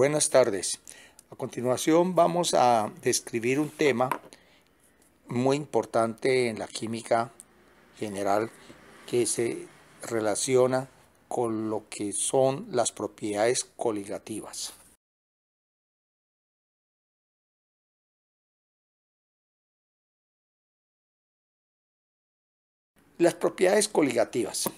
Buenas tardes. A continuación vamos a describir un tema muy importante en la química general que se relaciona con lo que son las propiedades coligativas. Las propiedades coligativas.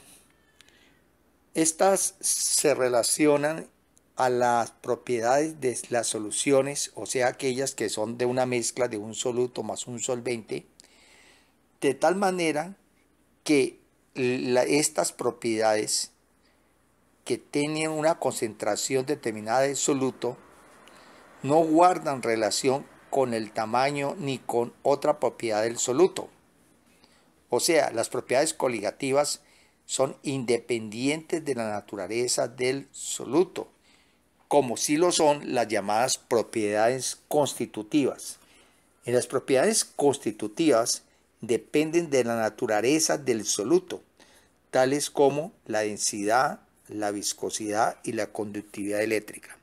Estas se relacionan a las propiedades de las soluciones, o sea, aquellas que son de una mezcla de un soluto más un solvente, de tal manera que estas propiedades que tienen una concentración determinada de soluto no guardan relación con el tamaño ni con otra propiedad del soluto. O sea, las propiedades coligativas son independientes de la naturaleza del soluto como si lo son las llamadas propiedades constitutivas. las propiedades constitutivas dependen de la naturaleza del soluto, tales como la densidad, la viscosidad y la conductividad eléctrica.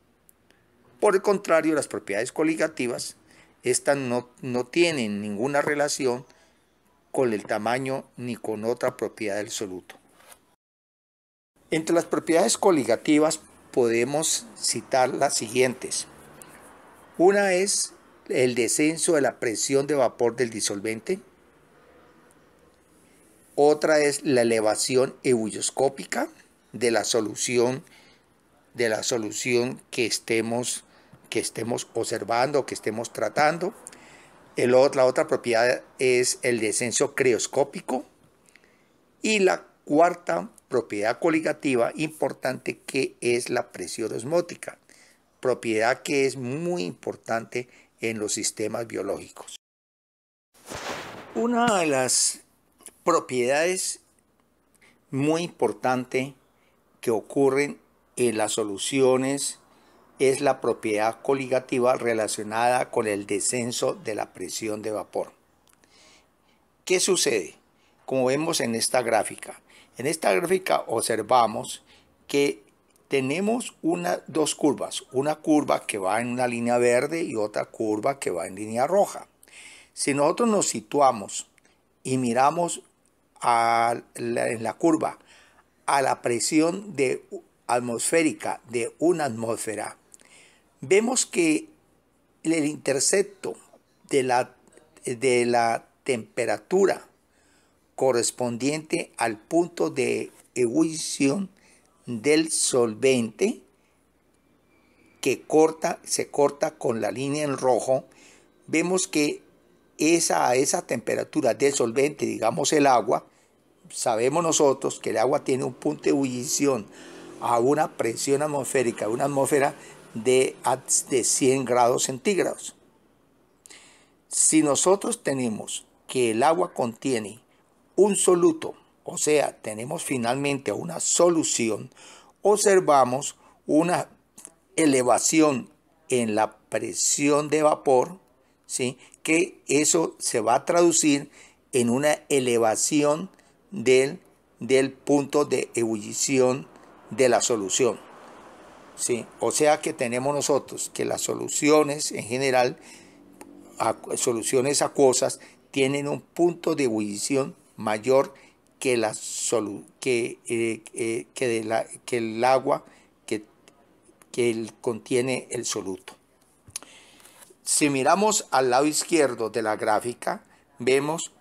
Por el contrario, las propiedades coligativas, estas no, no tienen ninguna relación con el tamaño ni con otra propiedad del soluto. Entre las propiedades coligativas podemos citar las siguientes. Una es el descenso de la presión de vapor del disolvente. Otra es la elevación ebullioscópica de la solución de la solución que estemos que estemos observando, que estemos tratando. El la otra propiedad es el descenso creoscópico y la cuarta propiedad coligativa importante que es la presión osmótica, propiedad que es muy importante en los sistemas biológicos. Una de las propiedades muy importante que ocurren en las soluciones es la propiedad coligativa relacionada con el descenso de la presión de vapor. ¿Qué sucede? Como vemos en esta gráfica, en esta gráfica observamos que tenemos dos curvas, una curva que va en una línea verde y otra curva que va en línea roja. Si nosotros nos situamos y miramos en la curva a la presión de, atmosférica de una atmósfera, vemos que el intercepto de la, de la temperatura correspondiente al punto de ebullición del solvente que corta, se corta con la línea en rojo, vemos que esa, a esa temperatura del solvente, digamos el agua, sabemos nosotros que el agua tiene un punto de ebullición a una presión atmosférica, una atmósfera de, de 100 grados centígrados. Si nosotros tenemos que el agua contiene un soluto, o sea, tenemos finalmente una solución, observamos una elevación en la presión de vapor, ¿sí? que eso se va a traducir en una elevación del, del punto de ebullición de la solución. ¿sí? O sea que tenemos nosotros que las soluciones en general, soluciones acuosas, tienen un punto de ebullición mayor que, la que, eh, eh, que, el agua que, contiene el soluto. Si miramos al lado izquierdo de la gráfica, vemos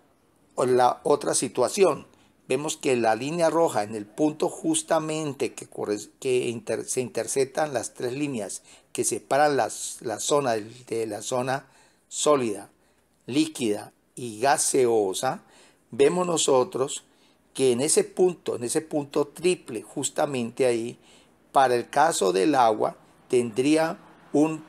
la otra situación. Vemos que la línea roja en el punto justamente que, que se interceptan las tres líneas que separan la zona de la zona sólida, líquida y gaseosa, vemos nosotros que en ese punto, en ese punto triple, justamente ahí, para el caso del agua, tendría un,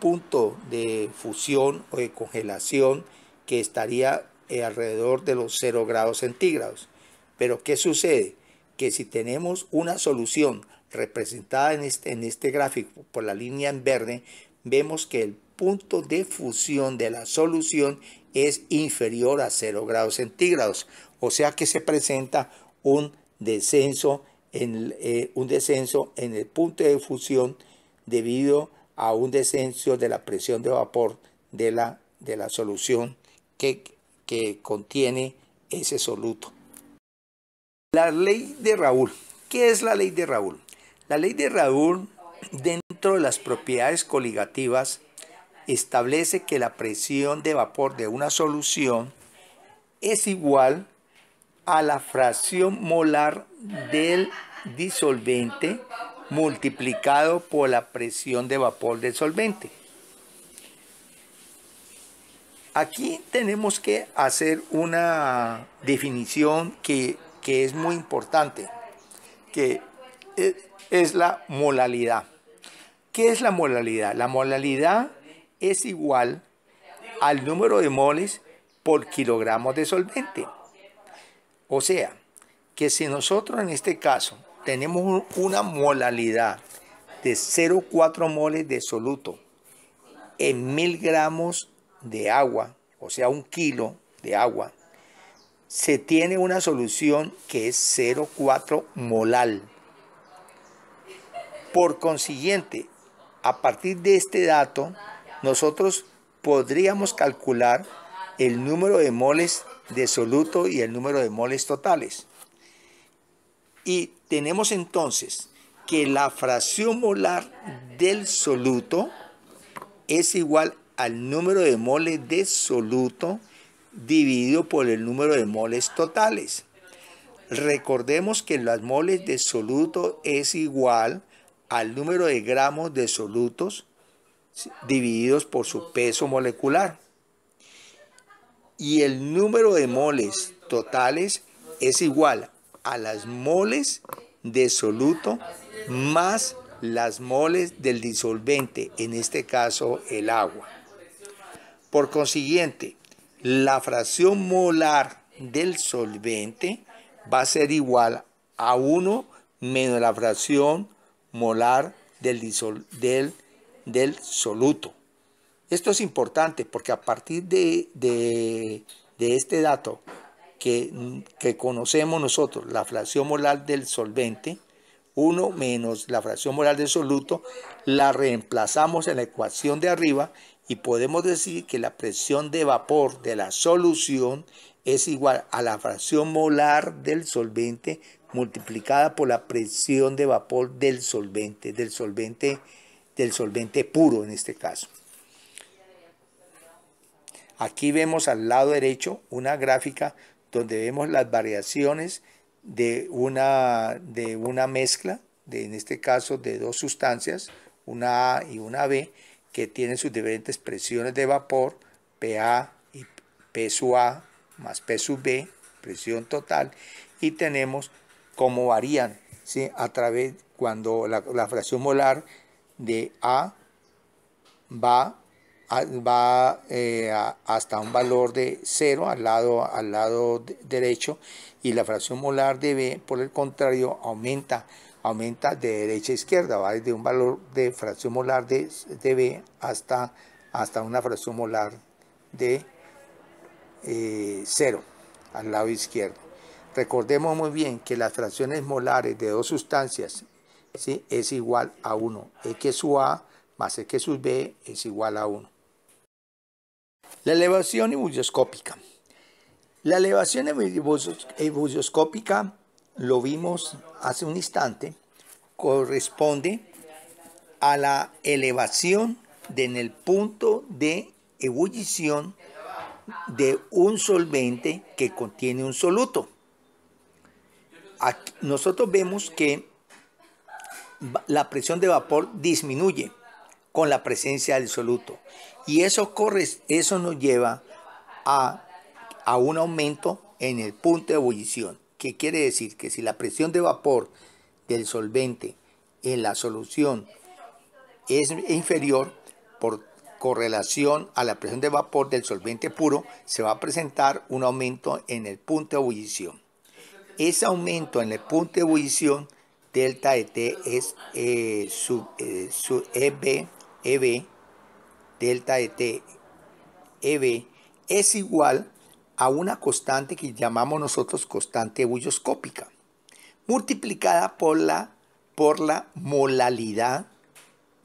punto de fusión o de congelación que estaría eh, alrededor de los 0 grados centígrados. Pero ¿qué sucede? Que si tenemos una solución representada en este, en este gráfico por la línea en verde, vemos que el punto de fusión de la solución es inferior a 0 grados centígrados, o sea que se presenta un descenso en, eh, un descenso en el punto de fusión debido a un descenso de la presión de vapor de la, de la solución que, que contiene ese soluto. La ley de Raúl. ¿Qué es la ley de Raúl? La ley de Raúl, dentro de las propiedades coligativas, establece que la presión de vapor de una solución es igual a la fracción molar del disolvente multiplicado por la presión de vapor del solvente. Aquí tenemos que hacer una definición que, es muy importante, que eh, es la molalidad. ¿Qué es la molalidad? La molalidad es igual al número de moles por kilogramos de solvente. O sea, que si nosotros en este caso tenemos una molalidad de 0,4 moles de soluto en mil gramos de agua, o sea, un kilo de agua, se tiene una solución que es 0,4 molal. Por consiguiente, a partir de este dato, nosotros podríamos calcular el número de moles de soluto y el número de moles totales. Y tenemos entonces que la fracción molar del soluto es igual al número de moles de soluto dividido por el número de moles totales. Recordemos que las moles de soluto es igual al número de gramos de solutos divididos por su peso molecular. Y el número de moles totales es igual a las moles de soluto más las moles del disolvente, en este caso el agua. Por consiguiente, la fracción molar del solvente va a ser igual a 1 menos la fracción molar del, disol del del soluto. Esto es importante porque a partir de, de, este dato que, que, conocemos nosotros, la fracción molar del solvente, 1 menos la fracción molar del soluto, la reemplazamos en la ecuación de arriba y podemos decir que la presión de vapor de la solución es igual a la fracción molar del solvente multiplicada por la presión de vapor del solvente, del solvente del solvente puro en este caso. Aquí vemos al lado derecho una gráfica donde vemos las variaciones de una, de una mezcla, de, en este caso de dos sustancias, una A y una B, que tienen sus diferentes presiones de vapor, PA y P sub A más P B, presión total, y tenemos cómo varían ¿sí? a través cuando la fracción molar de A va, va eh, hasta un valor de 0 al lado, al lado derecho y la fracción molar de B, por el contrario, aumenta, aumenta de derecha a izquierda, va desde un valor de fracción molar de, B hasta, hasta una fracción molar de 0 eh, al lado izquierdo. Recordemos muy bien que las fracciones molares de dos sustancias es igual a 1. X sub A más X sub B es igual a 1. La elevación ebullioscópica. La elevación ebullioscópica, lo vimos hace un instante, corresponde a la elevación en el punto de ebullición de un solvente que contiene un soluto. nosotros vemos que la presión de vapor disminuye con la presencia del soluto. Y eso, eso nos lleva a, a un aumento en el punto de ebullición, que quiere decir que si la presión de vapor del solvente en la solución es inferior por correlación a la presión de vapor del solvente puro, se va a presentar un aumento en el punto de ebullición. Ese aumento en el punto de ebullición delta de t es eh, sub, eh, e EB, EB, delta de t EB es igual a una constante que llamamos nosotros constante bulloscópica, multiplicada por la, por la molalidad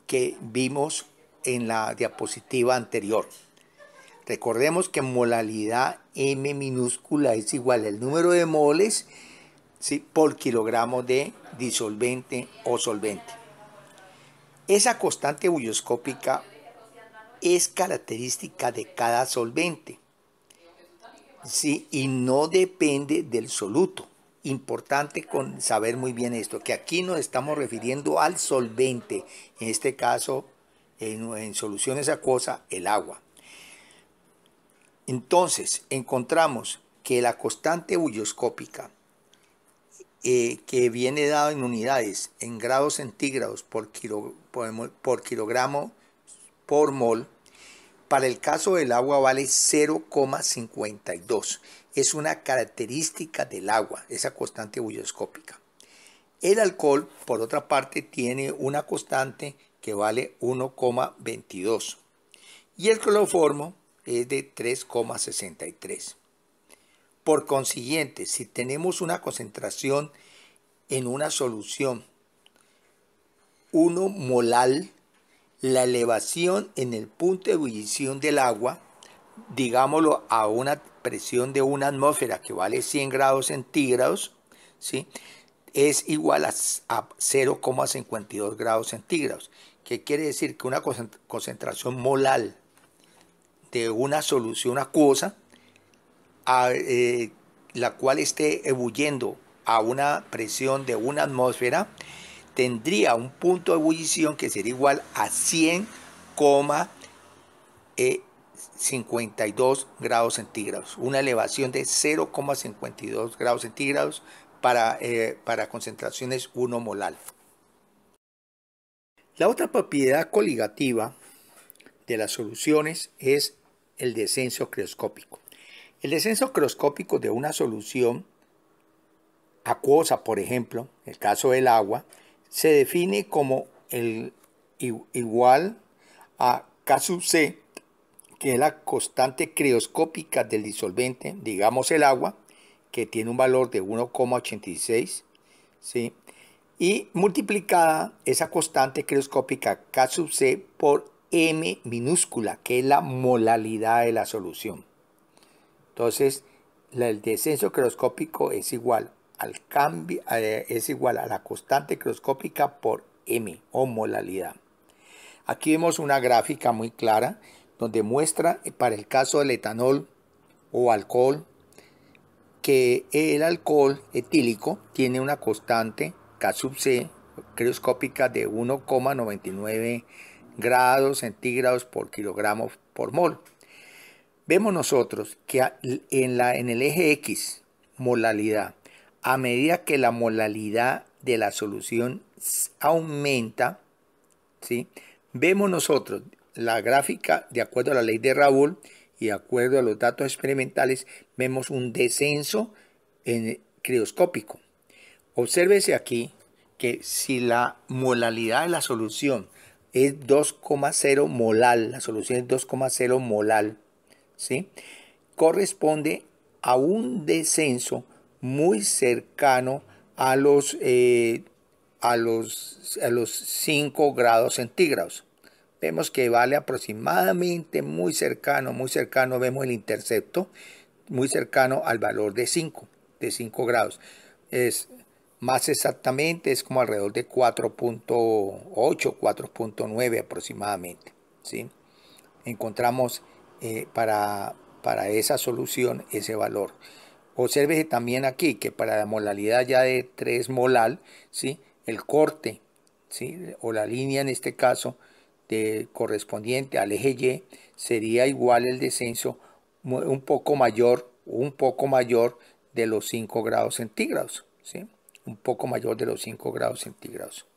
que vimos en la diapositiva anterior. Recordemos que molalidad M minúscula es igual al número de moles por kilogramo de disolvente o solvente. Esa constante bulloscópica es característica de cada solvente ¿sí? y no depende del soluto. Importante con saber muy bien esto, que aquí nos estamos refiriendo al solvente, en este caso en, soluciones acuosas, el agua. Entonces, encontramos que la constante bulloscópica eh, que viene dado en unidades, en grados centígrados por, kilogramo por mol, para el caso del agua vale 0,52. Es una característica del agua, esa constante bulloscópica. El alcohol, por otra parte, tiene una constante que vale 1,22. Y el cloroformo es de 3,63. Por consiguiente, si tenemos una concentración en una solución 1 molal, la elevación en el punto de ebullición del agua, digámoslo a una presión de una atmósfera que vale 100 grados centígrados, ¿sí? es igual a, a 0,52 grados centígrados. ¿Qué quiere decir? Que una concentración molal de una solución acuosa eh, la cual esté ebulliendo a una presión de una atmósfera, tendría un punto de ebullición que sería igual a 100,52 eh, grados centígrados, una elevación de 0,52 grados centígrados para, eh, para concentraciones 1 molar. La otra propiedad coligativa de las soluciones es el descenso crioscópico. El descenso crioscópico de una solución acuosa, por ejemplo, en el caso del agua, se define como el igual a K sub C, que es la constante crioscópica del disolvente, digamos el agua, que tiene un valor de 1,86, y multiplicada esa constante crioscópica K sub C por M minúscula, que es la molalidad de la solución. Entonces, el descenso crioscópico es igual, al cambio, eh, es igual a la constante crioscópica por M o molalidad. Aquí vemos una gráfica muy clara donde muestra eh, para el caso del etanol o alcohol que el alcohol etílico tiene una constante K sub C crioscópica de 1,99 grados centígrados por kilogramo por mol. Vemos nosotros que en, la, en el eje X, molalidad, a medida que la molalidad de la solución aumenta, ¿sí? vemos nosotros la gráfica, de acuerdo a la ley de Raúl y de acuerdo a los datos experimentales, vemos un descenso en crioscópico. Obsérvese aquí que si la molalidad de la solución es 2,0 molal, la solución es 2,0 molal, corresponde a un descenso muy cercano a los, eh, a los, a los 5 grados centígrados. Vemos que vale aproximadamente muy cercano, muy cercano, vemos el intercepto, muy cercano al valor de 5, de 5 grados. Es más exactamente, es como alrededor de 4.8, 4.9 aproximadamente. ¿sí? Encontramos eh, para, para esa solución ese valor. observe también aquí que para la molalidad ya de 3 molal, ¿sí? el corte ¿sí? o la línea en este caso de, correspondiente al eje Y sería igual el descenso un poco mayor un poco mayor de los 5 grados centígrados. ¿sí? Un poco mayor de los 5 grados centígrados.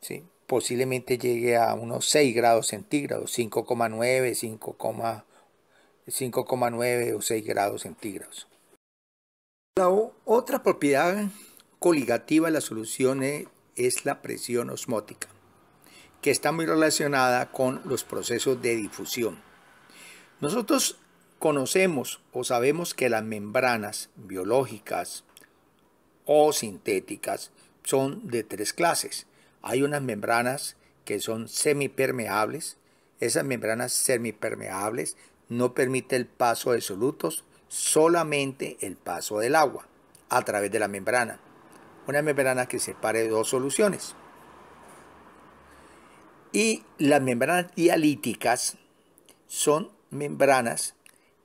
¿sí? posiblemente llegue a unos 6 grados centígrados, 5,9, 5,9 o 6 grados centígrados. La otra propiedad coligativa de la solución e, es la presión osmótica, que está muy relacionada con los procesos de difusión. Nosotros conocemos o sabemos que las membranas biológicas o sintéticas son de tres clases hay unas membranas que son semipermeables. Esas membranas semipermeables no permiten el paso de solutos, solamente el paso del agua a través de la membrana. Una membrana que separe dos soluciones. Y las membranas dialíticas son membranas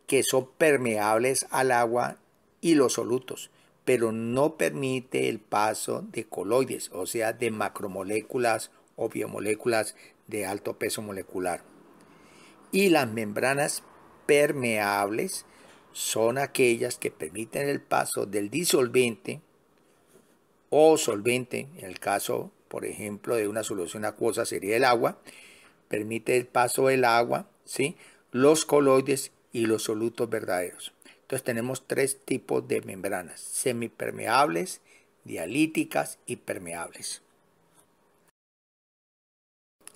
que son permeables al agua y los solutos pero no permite el paso de coloides, o sea, de macromoléculas o biomoléculas de alto peso molecular. Y las membranas permeables son aquellas que permiten el paso del disolvente o solvente, en el caso, por ejemplo, de una solución acuosa sería el agua, permite el paso del agua, ¿sí? los coloides y los solutos verdaderos. Entonces tenemos tres tipos de membranas, semipermeables, dialíticas y permeables.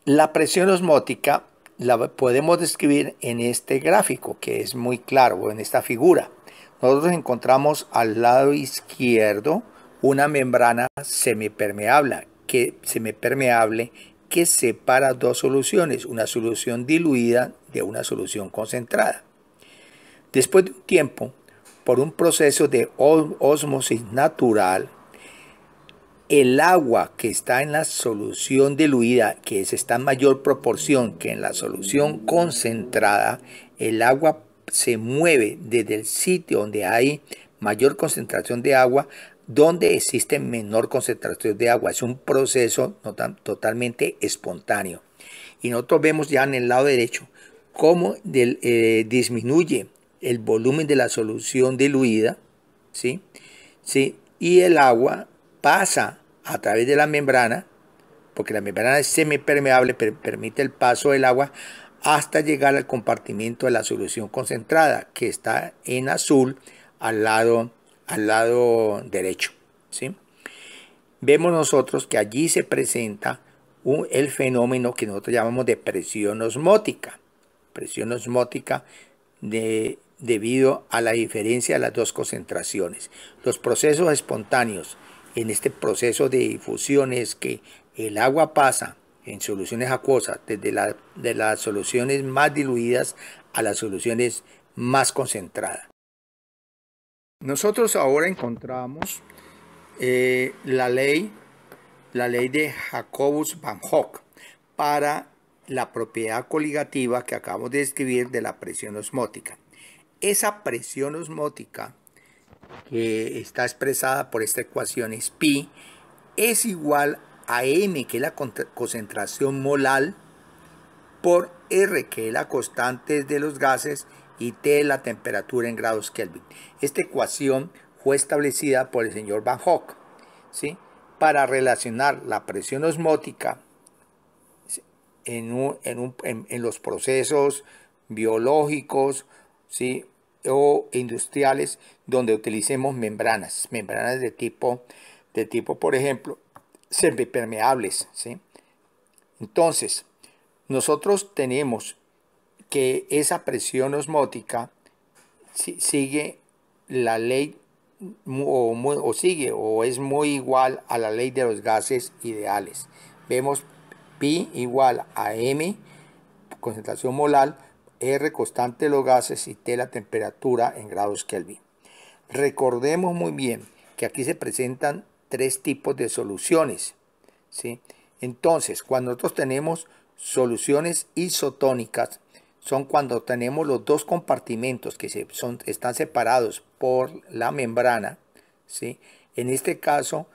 La presión osmótica la podemos describir en este gráfico que es muy claro, en esta figura. Nosotros encontramos al lado izquierdo una membrana semipermeable que, semipermeable que separa dos soluciones, una solución diluida de una solución concentrada. Después de un tiempo, por un proceso de osmosis natural, el agua que está en la solución diluida, que es, está en mayor proporción que en la solución concentrada, el agua se mueve desde el sitio donde hay mayor concentración de agua, donde existe menor concentración de agua. Es un proceso tan, totalmente espontáneo. Y nosotros vemos ya en el lado derecho cómo eh, disminuye el volumen de la solución diluida, ¿sí? ¿sí? Y el agua pasa a través de la membrana, porque la membrana es semipermeable, pero permite el paso del agua hasta llegar al compartimiento de la solución concentrada, que está en azul al lado, al lado derecho, ¿sí? Vemos nosotros que allí se presenta un, el fenómeno que nosotros llamamos de presión osmótica. Presión osmótica de, debido a la diferencia de las dos concentraciones. Los procesos espontáneos en este proceso de difusión es que el agua pasa en soluciones acuosas desde de las soluciones más diluidas a las soluciones más concentradas. Nosotros ahora encontramos eh, la ley la ley de Jacobus van Hook para la propiedad coligativa que acabamos de describir de la presión osmótica esa presión osmótica que está expresada por esta ecuación es pi es igual a m que es la concentración molal por r que es la constante de los gases y t la temperatura en grados Kelvin. Esta ecuación fue establecida por el señor Van Hock ¿sí? para relacionar la presión osmótica en, en los procesos biológicos ¿sí? o industriales donde utilicemos membranas, membranas de tipo, de tipo por ejemplo, semipermeables. ¿sí? Entonces, nosotros tenemos que esa presión osmótica sigue la ley o, o, sigue o es muy igual a la ley de los gases ideales. Vemos pi igual a m, concentración molar, R constante de los gases y T la temperatura en grados Kelvin. Recordemos muy bien que aquí se presentan tres tipos de soluciones. ¿sí? Entonces, cuando nosotros tenemos soluciones isotónicas, son cuando tenemos los dos compartimentos que se están separados por la membrana. ¿sí? En este caso,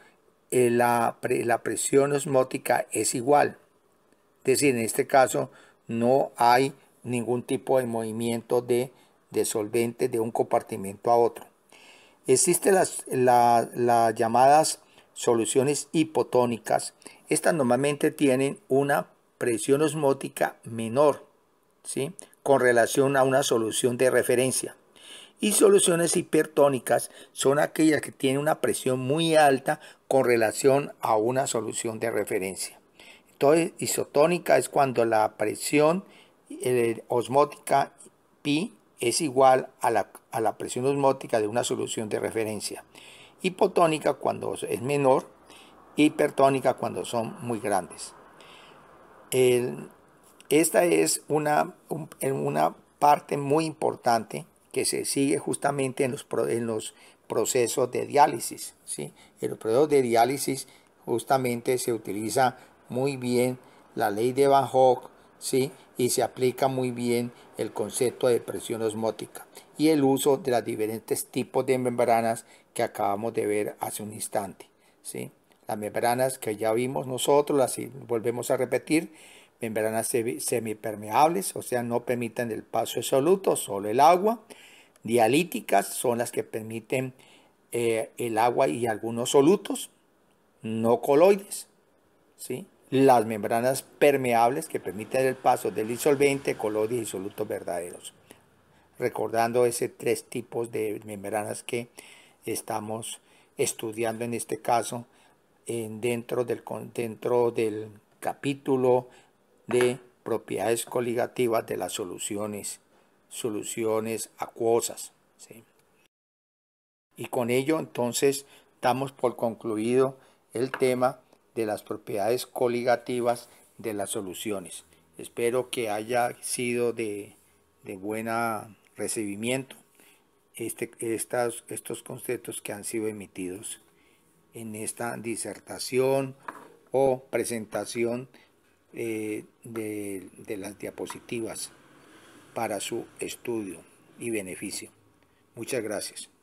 eh, la, la presión osmótica es igual. Es decir, en este caso no hay ningún tipo de movimiento de, solvente de un compartimento a otro. Existen las, llamadas soluciones hipotónicas. Estas normalmente tienen una presión osmótica menor ¿sí? con relación a una solución de referencia. Y soluciones hipertónicas son aquellas que tienen una presión muy alta con relación a una solución de referencia. Entonces, isotónica es cuando la presión eh, osmótica pi es igual a la, presión osmótica de una solución de referencia. Hipotónica cuando es menor, hipertónica cuando son muy grandes. esta es una, una, parte muy importante que se sigue justamente en los, los procesos de diálisis. ¿sí? En los procesos de diálisis justamente se utiliza muy bien la ley de Van hoff ¿sí? y se aplica muy bien el concepto de presión osmótica y el uso de los diferentes tipos de membranas que acabamos de ver hace un instante. ¿sí? Las membranas que ya vimos nosotros, las volvemos a repetir, membranas semipermeables, o sea, no permiten el paso de solutos, solo el agua. Dialíticas son las que permiten eh, el agua y algunos solutos, no coloides. ¿sí? las membranas permeables que permiten el paso del disolvente, color y disolutos verdaderos. Recordando ese tres tipos de membranas que estamos estudiando en este caso en dentro, del, del capítulo de propiedades coligativas de las soluciones, soluciones acuosas. Y con ello entonces damos por concluido el tema de las propiedades coligativas de las soluciones. Espero que haya sido de, buen recibimiento este, estas, estos conceptos que han sido emitidos en esta disertación o presentación eh, de, de las diapositivas para su estudio y beneficio. Muchas gracias.